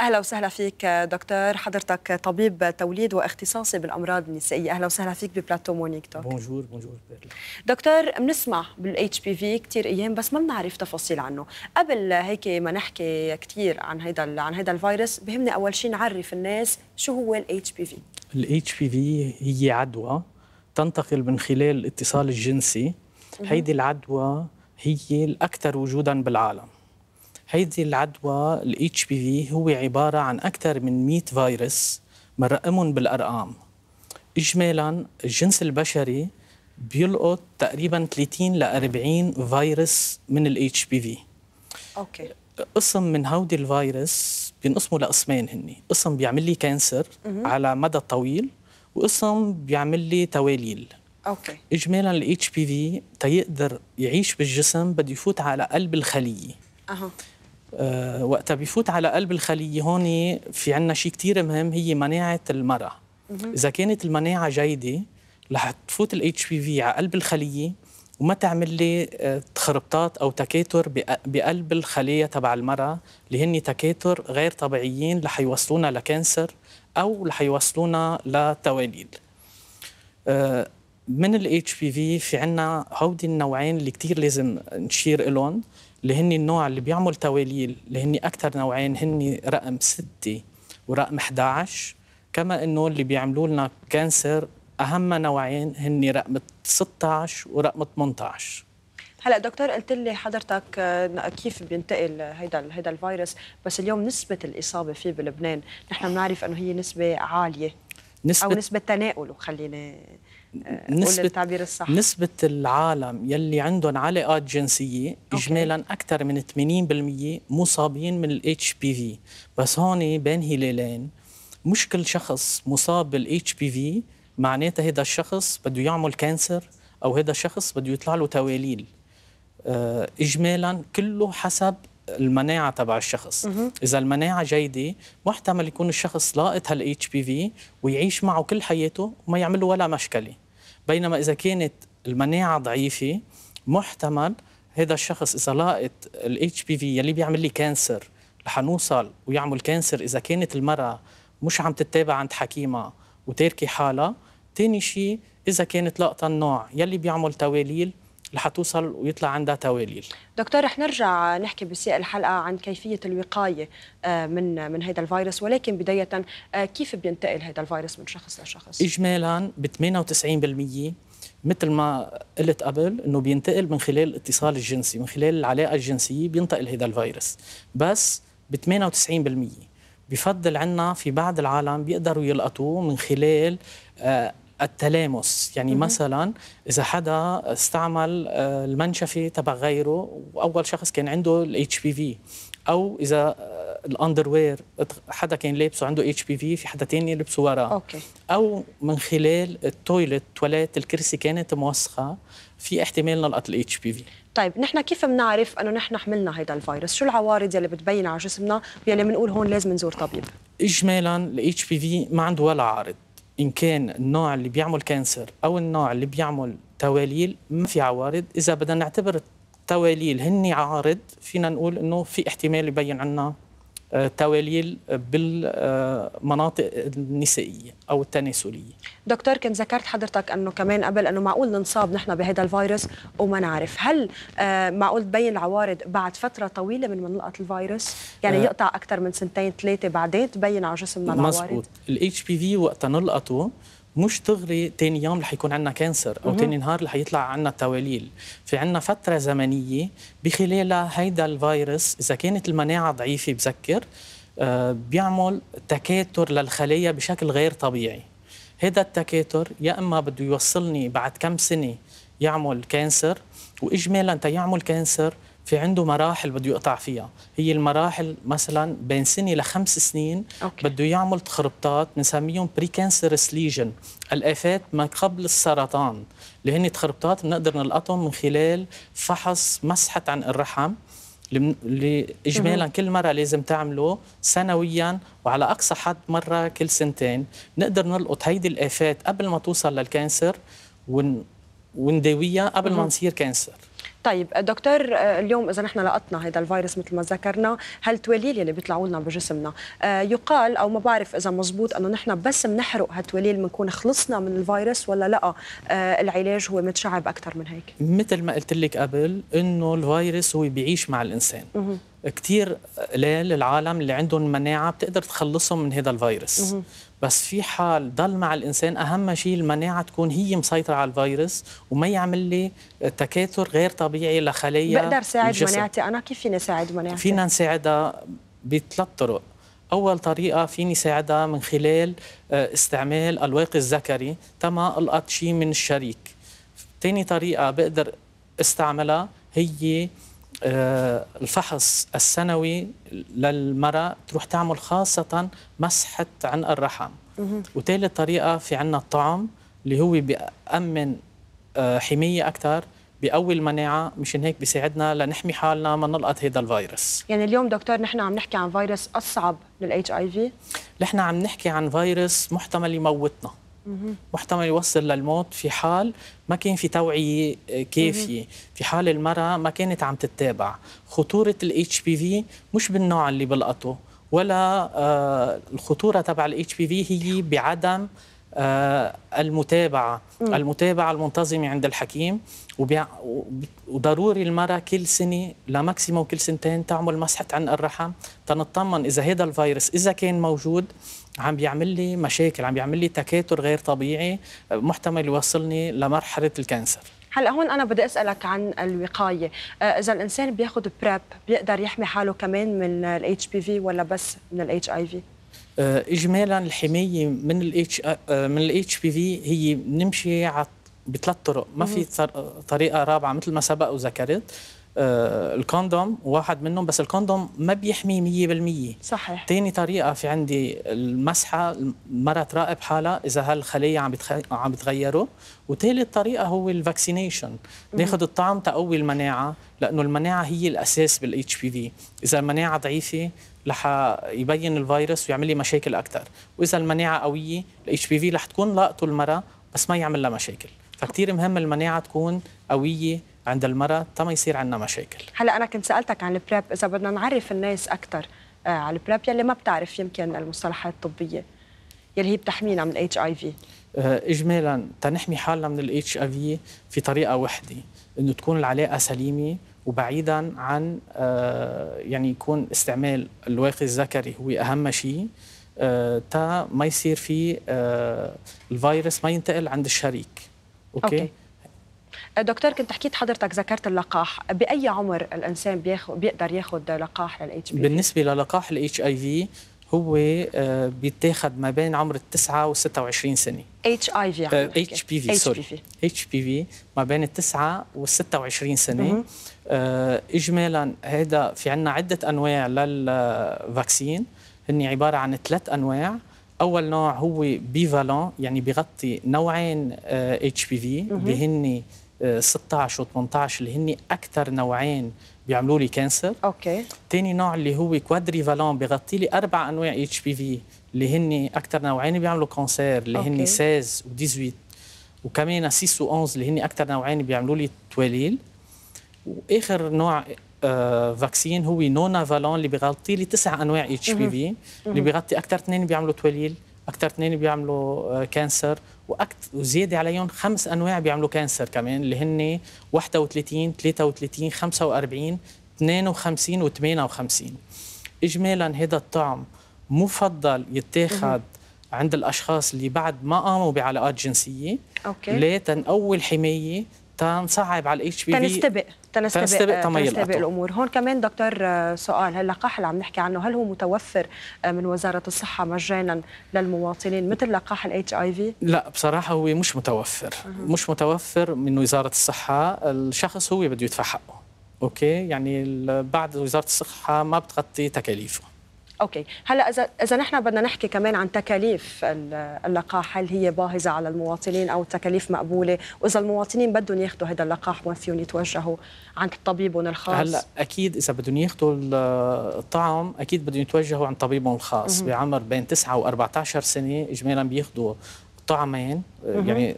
اهلا وسهلا فيك دكتور حضرتك طبيب توليد واختصاصي بالامراض النسائيه اهلا وسهلا فيك ببلاتو مونيك توك بونجور بونجور دكتور بنسمع بالاتش بي في كثير ايام بس ما بنعرف تفاصيل عنه قبل هيك ما نحكي كثير عن هيدا عن هيدا الفيروس بهمني اول شيء نعرف الناس شو هو الاتش بي في الاتش بي في هي عدوى تنتقل من خلال الاتصال الجنسي هيدي العدوى هي الاكثر وجودا بالعالم هيدي العدوى الاتش بي في هو عباره عن اكثر من 100 فيروس بنرقمهم بالارقام اجمالا الجنس البشري بيلقط تقريبا 30 ل 40 فيروس من الاتش بي في اوكي قسم من هودي الفيروس بينقسموا لقسمين هن قسم بيعمل لي كانسر مم. على مدى طويل وقسم بيعمل لي تواليل اوكي اجمالا الاتش بي في تيقدر يعيش بالجسم بده يفوت على قلب الخليه اها آه، وقتها بفوت على قلب الخلية هون في عنا شيء كتير مهم هي مناعة المرأة إذا كانت المناعة جيدة رح تفوت اتش بي في على قلب الخلية وما تعمل لي آه، تخربطات أو تكاتر بقلب الخلية تبع المرأة اللي هن تكاتر غير طبيعيين رح يوصلونا لكانسر أو رح يوصلونا لتواليد آه، من الاتش بي في في عنا هودي النوعين اللي كثير لازم نشير إلهم اللي هن النوع اللي بيعمل تواليل اللي هن اكثر نوعين هن رقم 6 ورقم 11 كما انه اللي بيعملوا لنا كانسر اهم نوعين هن رقم 16 ورقم 18 هلا دكتور قلت لي حضرتك آه، كيف بينتقل هيدا هيدا الفيروس بس اليوم نسبه الاصابه فيه بلبنان نحن بنعرف انه هي نسبه عاليه نسبة أو نسبة تناوله خلينا آه، نسبة التعبير الصح نسبة العالم يلي عندهم علاقات جنسية إجمالا أكثر من 80% مصابين من الاتش بي في بس هون بين هلالين مش كل شخص مصاب بالاتش بي في معناتها هذا الشخص بده يعمل كانسر أو هذا الشخص بده يطلع له تواليل آه، إجمالا كله حسب المناعه تبع الشخص مه. اذا المناعه جيده محتمل يكون الشخص لاقط هالاتش بي في ويعيش معه كل حياته وما يعمل له ولا مشكله بينما اذا كانت المناعه ضعيفه محتمل هذا الشخص اذا لاقط اتش بي في يلي بيعمل لي كانسر رح نوصل ويعمل كانسر اذا كانت المراه مش عم تتابع عند حكيمها وتركي حالها تاني شيء اذا كانت لاقطه النوع يلي بيعمل تواليل لحتوصل ويطلع عندها تواليل دكتور رح نرجع نحكي بسياق الحلقه عن كيفيه الوقايه آه، من من هذا الفيروس ولكن بدايه آه، كيف بينتقل هذا الفيروس من شخص لشخص اجمالا ب 98% مثل ما قلت قبل انه بينتقل من خلال الاتصال الجنسي من خلال العلاقه الجنسيه بينتقل هذا الفيروس بس ب 98% بفضل عنا في بعض العالم بيقدروا يلقطوه من خلال آه، التلامس يعني مم. مثلا اذا حدا استعمل آه، المنشفه تبع غيره واول شخص كان عنده الاتش بي في او اذا آه، الاندروير حدا كان لابسه عنده اتش بي في في حدا تاني لبسه وراه أوكي. او من خلال التويلت تواليت الكرسي كانت موسخه في احتمال نلقط الاتش بي في طيب نحن كيف بنعرف انه نحن حملنا هذا الفيروس شو العوارض يلي بتبين على جسمنا يلي بنقول هون لازم نزور طبيب اجمالا الاتش بي في ما عنده ولا عارض ان كان النوع اللي بيعمل كانسر او النوع اللي بيعمل تواليل ما في عوارض اذا بدنا نعتبر التواليل هن عارض فينا نقول انه في احتمال يبين عنا تواليل بالمناطق النسائيه او التناسليه. دكتور كنت ذكرت حضرتك انه كمان قبل انه معقول ننصاب نحن بهذا الفيروس وما نعرف، هل آه، معقول تبين العوارض بعد فتره طويله من منلقة الفيروس؟ يعني آه. يقطع اكثر من سنتين ثلاثه بعدين تبين على جسمنا العوارض؟ مزبوط، الاتش بي في وقت نلقطه مش دغري ثاني يوم رح يكون عندنا كانسر او ثاني نهار رح يطلع عندنا التواليل في عندنا فتره زمنيه بخلالها هيدا الفيروس اذا كانت المناعه ضعيفه بذكر آه، بيعمل تكاثر للخلايا بشكل غير طبيعي هذا التكاثر يا اما بده يوصلني بعد كم سنه يعمل كانسر واجمالا تيعمل كانسر في عنده مراحل بده يقطع فيها هي المراحل مثلا بين سنه لخمس سنين أوكي. بده يعمل تخربطات بنسميهم بري كانسرس ليجن الافات ما قبل السرطان اللي هن تخربطات بنقدر نلقطهم من خلال فحص مسحه عن الرحم اللي اجمالا كل مره لازم تعمله سنويا وعلى اقصى حد مره كل سنتين نقدر نلقط هيدي الافات قبل ما توصل للكانسر ون... ونداويها قبل ما نصير كانسر طيب دكتور آه، اليوم اذا نحن لقطنا هذا الفيروس مثل ما ذكرنا هالتواليل اللي بيطلعوا لنا بجسمنا آه، يقال او ما بعرف اذا مزبوط انه نحن بس بنحرق هالتواليل بنكون خلصنا من الفيروس ولا لا آه، العلاج هو متشعب اكثر من هيك مثل ما قلت لك قبل انه الفيروس هو بيعيش مع الانسان كثير قليل العالم اللي عندهم مناعه بتقدر تخلصهم من هذا الفيروس بس في حال ضل مع الانسان اهم شيء المناعه تكون هي مسيطره على الفيروس وما يعمل لي تكاثر غير طبيعي لخلايا بقدر ساعد الجسم. مناعتي انا كيف فيني ساعد مناعتي فينا نساعدها بثلاث طرق اول طريقه فيني ساعدها من خلال آه، استعمال الواقي الذكري تما القط شيء من الشريك ثاني طريقه بقدر استعملها هي آه، الفحص السنوي للمرأة تروح تعمل خاصة مسحة عنق الرحم وتالت طريقة في عنا الطعم اللي هو بأمن آه، حمية أكثر بقوي المناعة مشان هيك بيساعدنا لنحمي حالنا ما نلقط هذا الفيروس يعني اليوم دكتور نحن عم نحكي عن فيروس أصعب للاتش اي في نحن عم نحكي عن فيروس محتمل يموتنا محتمل يوصل للموت في حال ما كان في توعيه آه، كافيه في حال المراه ما كانت عم تتابع خطوره الـ بي في مش بالنوع اللي بلقطه ولا آه، الخطوره تبع الـ بي في هي بعدم آه، المتابعة المتابعة المنتظمة عند الحكيم وضروري المرأة كل سنة لماكسيموم كل سنتين تعمل مسحة عنق الرحم تنطمن إذا هذا الفيروس إذا كان موجود عم بيعمل لي مشاكل عم بيعمل لي تكاثر غير طبيعي محتمل يوصلني لمرحلة الكانسر هلا هون انا بدي اسالك عن الوقايه آه، اذا الانسان بياخذ بريب بيقدر يحمي حاله كمان من الاتش بي في ولا بس من الاتش اي في آه، اجمالا الحمايه من الاتش آه، آه، من الاتش بي في هي بنمشي بثلاث طرق ما في طريقه رابعه مثل ما سبق وذكرت آه، الكوندوم واحد منهم بس الكوندوم ما بيحمي 100% صحيح ثاني طريقه في عندي المسحه المرة تراقب حالها اذا هالخليه عم بتخ... عم بتغيروا وثالث طريقه هو الفاكسينيشن ناخذ الطعم تقوي المناعه لانه المناعه هي الاساس بالاتش بي في اذا المناعه ضعيفه رح يبين الفيروس ويعمل لي مشاكل اكثر واذا المناعه قويه الاتش بي في رح تكون لقطه المرأة بس ما يعمل لها مشاكل فكتير مهم المناعه تكون قويه عند المرأة ما يصير عندنا مشاكل هلا أنا كنت سألتك عن البريب إذا بدنا نعرف الناس أكثر آه، على البريب يلي ما بتعرف يمكن المصطلحات الطبية يلي هي بتحمينا من الاتش اي في اجمالا تنحمي حالنا من الاتش اي في في طريقه وحده انه تكون العلاقه سليمه وبعيدا عن آه، يعني يكون استعمال الواقي الذكري هو اهم شيء آه، تا ما يصير في الفيروس ما ينتقل عند الشريك اوكي, أوكي. دكتور كنت حكيت حضرتك ذكرت اللقاح باي عمر الانسان بياخد بيقدر ياخذ لقاح للاتش بي بالنسبه للقاح الاتش اي في هو آه، بيتاخد ما بين عمر التسعة و 26 سنة اتش اي في اتش بي في سوري اتش بي في ما بين التسعة و 26 سنة آه اجمالا هذا في عنا عدة انواع للفاكسين هن عبارة عن ثلاث انواع اول نوع هو بيفالون يعني بيغطي نوعين اتش بي في اللي هن 16 و18 اللي هن اكثر نوعين بيعملوا لي كانسر اوكي ثاني نوع اللي هو كوادري فالون بغطي لي اربع انواع اتش بي في اللي هن اكثر نوعين بيعملوا كانسر اللي هن 16 و18 وكمان 6 و11 اللي هن اكثر نوعين بيعملوا لي تواليل واخر نوع آه فاكسين هو نونا فالون اللي بيغطي لي تسع انواع اتش بي في اللي بيغطي اكثر اثنين بيعملوا تواليل اكثر اثنين بيعملوا آه، كانسر واكثر وزياده عليهم خمس انواع بيعملوا كانسر كمان اللي هن 31 33 45 52 و 58 اجمالا هذا الطعم مفضل يتاخذ عند الاشخاص اللي بعد ما قاموا بعلاقات جنسيه أوكي. لتنقوي الحمايه تنصعب على الاتش بي في تنستبق تنستبق تنستبق, تميل تنستبق الامور هون كمان دكتور آه، سؤال هاللقاح اللي عم نحكي عنه هل هو متوفر آه، من وزاره الصحه مجانا للمواطنين مثل لقاح الاتش اي في لا بصراحه هو مش متوفر أه. مش متوفر من وزاره الصحه الشخص هو بده يدفع حقه اوكي يعني بعد وزاره الصحه ما بتغطي تكاليفه اوكي هلا اذا اذا نحن بدنا نحكي كمان عن تكاليف اللقاح هل هي باهظه على المواطنين او التكاليف مقبوله واذا المواطنين بدهم ياخذوا هذا اللقاح وين فيهم يتوجهوا عند طبيبهم الخاص هلا اكيد اذا بدهم ياخذوا الطعم اكيد بدهم يتوجهوا عند طبيبهم الخاص بعمر بين 9 و14 سنه اجمالا بياخذوا طعمين يعني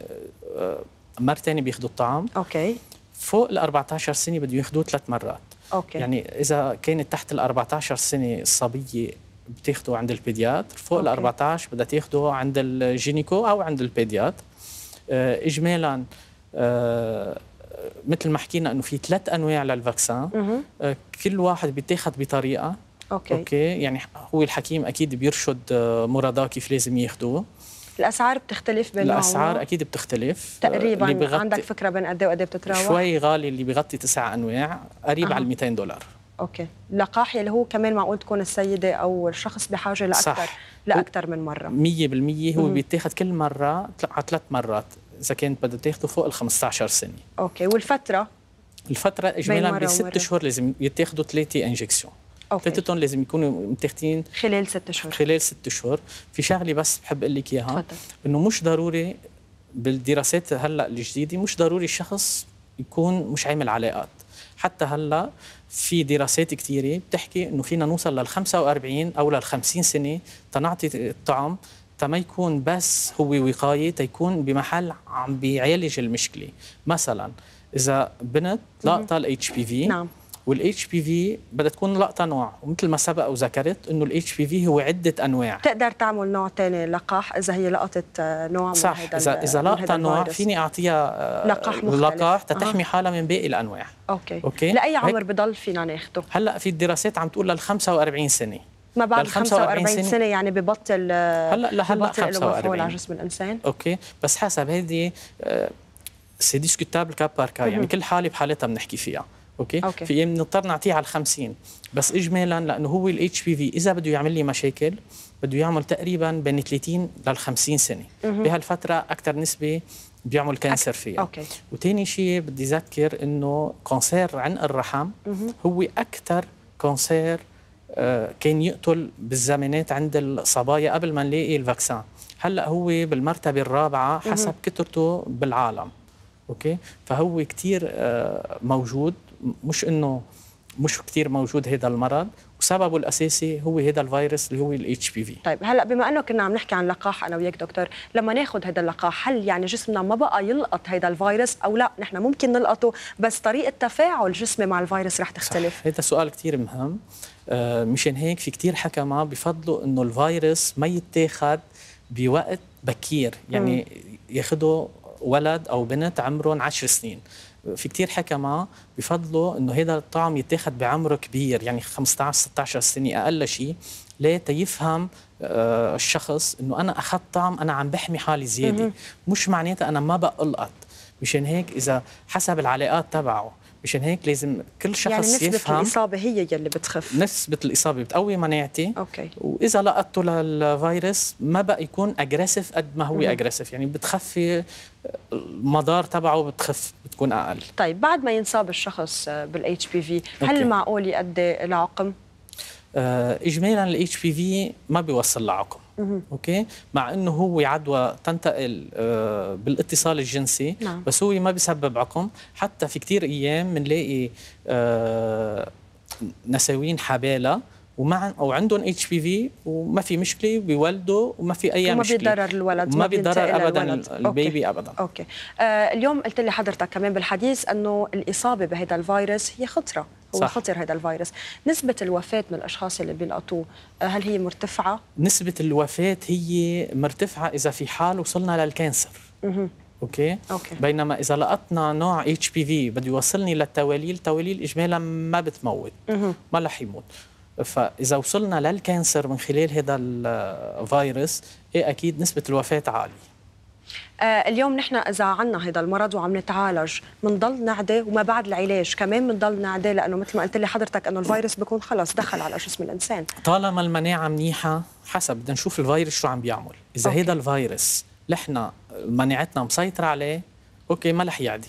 آه، مرتين بياخذوا الطعم اوكي فوق ال 14 سنه بده ياخذوه ثلاث مرات أوكي. يعني اذا كانت تحت ال 14 سنه الصبيه بتاخده عند البيدياتر فوق ال 14 بدها تاخده عند الجينيكو او عند البيدياتر آه، اجمالا آه، مثل ما حكينا انه في ثلاث انواع للفاكسان آه، كل واحد بيتاخذ بطريقه اوكي اوكي يعني هو الحكيم اكيد بيرشد مرضاه كيف لازم ياخذوه الاسعار بتختلف بين الاسعار اكيد بتختلف تقريبا اللي بغطي عندك فكره بين قد ايه وقد إيه بتتراوح شوي غالي اللي بغطي تسع انواع قريب آه. على 200 دولار اوكي لقاح اللي هو كمان معقول تكون السيده او الشخص بحاجه لاكثر صح. لاكثر من مره 100% هو بيتاخذ كل مره على ثلاث مرات اذا كانت بدها تاخذه فوق ال 15 سنه اوكي والفتره الفتره اجمالا بست اشهر لازم يتاخذوا ثلاثه انجكسيون ثلاثتهم لازم يكونوا متاخدين خلال ست شهور خلال ست شهور في شغله بس بحب اقول لك اياها انه مش ضروري بالدراسات هلا الجديده مش ضروري الشخص يكون مش عامل علاقات حتى هلا في دراسات كثيره بتحكي انه فينا نوصل لل 45 او لل 50 سنه تنعطي الطعم تما يكون بس هو وقايه تيكون بمحل عم بيعالج المشكله مثلا اذا بنت لاقطه الاتش بي في نعم والاتش بي في بدها تكون لقطه نوع ومثل ما سبق وذكرت انه الاتش بي في هو عده انواع تقدر تعمل نوع ثاني لقاح اذا هي لقطه آه، نوع صح من اذا اذا لقطه نوع فيني اعطيها آه، لقاح مختلف لقاح تتحمي أه. حالها من باقي الانواع اوكي اوكي لاي عمر بضل فينا ناخده هلا في الدراسات عم تقول لل 45 سنه ما بعد 45 سنة, سنة يعني ببطل آه، هلا لهلا 45 على جسم الانسان اوكي بس حسب هذه سي ديسكوتابل كاب باركا يعني كل حاله بحالتها بنحكي فيها أوكي؟, اوكي في إيه؟ بنضطر نعطيه على 50 بس اجمالا لانه هو الاتش بي في اذا بده يعمل لي مشاكل بده يعمل تقريبا بين 30 لل 50 سنه بهالفتره اكثر نسبه بيعمل كانسر فيها اوكي وثاني شيء بدي اذكر انه كونسير عنق الرحم هو اكثر كونسير آه، كان يقتل بالزمانات عند الصبايا قبل ما نلاقي الفاكسان هلا هو بالمرتبه الرابعه حسب كثرته بالعالم اوكي فهو كثير آه، موجود مش انه مش كثير موجود هذا المرض وسببه الاساسي هو هذا الفيروس اللي هو الاتش بي في طيب هلا بما انه كنا عم نحكي عن لقاح انا وياك دكتور لما ناخذ هذا اللقاح هل يعني جسمنا ما بقى يلقط هذا الفيروس او لا نحن ممكن نلقطه بس طريقه تفاعل جسمي مع الفيروس رح تختلف هذا سؤال كثير مهم آه، مشان هيك في كثير حكماء بفضلوا انه الفيروس ما يتاخذ بوقت بكير يعني ياخذه ولد او بنت عمرهم 10 سنين في كثير حكماء بفضلوا انه هذا الطعم يتاخذ بعمر كبير يعني 15 16 سنه اقل شيء ليت يفهم آه، الشخص انه انا اخذت طعم انا عم بحمي حالي زياده مش معناتها انا ما بقلقط مشان هيك اذا حسب العلاقات تبعه مشان هيك لازم كل شخص يعني نسبة يفهم نسبة الإصابة هي يلي بتخف نسبة الإصابة بتقوي مناعتي أوكي. وإذا لقطته للفيروس ما بقى يكون أجريسيف قد ما هو أجريسيف يعني بتخفي المدار تبعه بتخف بتكون أقل طيب بعد ما ينصاب الشخص بالاتش بي في هل أوكي. معقول يؤدي العقم؟ آه، اجمالا الاتش بي في ما بيوصل لعقم اوكي مع انه هو عدوى تنتقل آه، بالاتصال الجنسي نعم. بس هو ما بيسبب عقم حتى في كثير ايام بنلاقي آه، نساوين حبالة ومع او عندهم اتش بي في وما في مشكله بيولدوا وما في اي وما ما بيضرر الولد ما بيضرر ابدا البيبي ابدا اوكي آه اليوم قلت لي حضرتك كمان بالحديث انه الاصابه بهذا الفيروس هي خطره هو صح. خطر هذا الفيروس نسبة الوفاة من الأشخاص اللي بيلقطوه آه، هل هي مرتفعة؟ نسبة الوفاة هي مرتفعة إذا في حال وصلنا للكانسر اوكي اوكي بينما اذا لقطنا نوع اتش بي في بده يوصلني للتواليل التواليل اجمالا ما بتموت ما رح يموت فاذا وصلنا للكانسر من خلال هذا الفيروس آه، ايه اكيد نسبه الوفاه عاليه آه، اليوم نحن اذا عندنا هذا المرض وعم نتعالج بنضل نعدي وما بعد العلاج كمان بنضل نعدي لانه مثل ما قلت لي حضرتك انه الفيروس بيكون خلص دخل على جسم الانسان طالما المناعه منيحه حسب بدنا نشوف الفيروس شو عم بيعمل اذا هذا الفيروس نحن مناعتنا مسيطره عليه اوكي ما رح يعدي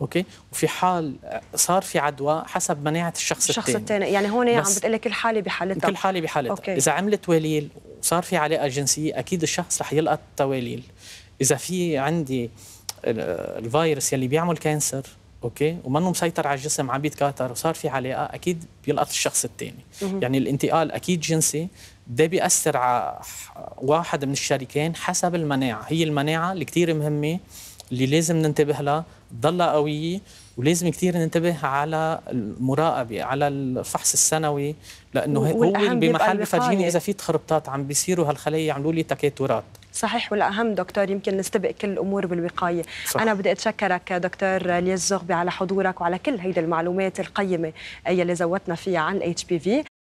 اوكي وفي حال آه، صار في عدوى حسب مناعه الشخص الثاني الشخص الثاني يعني هون عم بتقول كل حاله بحالتها كل حاله بحالتها اذا عملت وليل وصار في علاقه جنسيه اكيد الشخص رح يلقى التواليل اذا في عندي الفيروس يلي بيعمل كانسر اوكي ومنه مسيطر على الجسم عم بيتكاثر وصار في علاقه آه، اكيد بيلقط الشخص الثاني يعني الانتقال اكيد جنسي ده بيأثر على واحد من الشريكين حسب المناعه هي المناعه اللي كثير مهمه اللي لازم ننتبه لها تضلها قويه ولازم كثير ننتبه على المراقبه على الفحص السنوي لانه هو بمحل بفرجيني اذا في تخربطات عم بيصيروا هالخلايا يعملوا لي تكاترات صحيح والاهم دكتور يمكن نستبق كل الامور بالوقايه صح. انا بدي اتشكرك دكتور الياس زغبي على حضورك وعلى كل هيدي المعلومات القيمه يلي زودتنا فيها عن الاتش بي في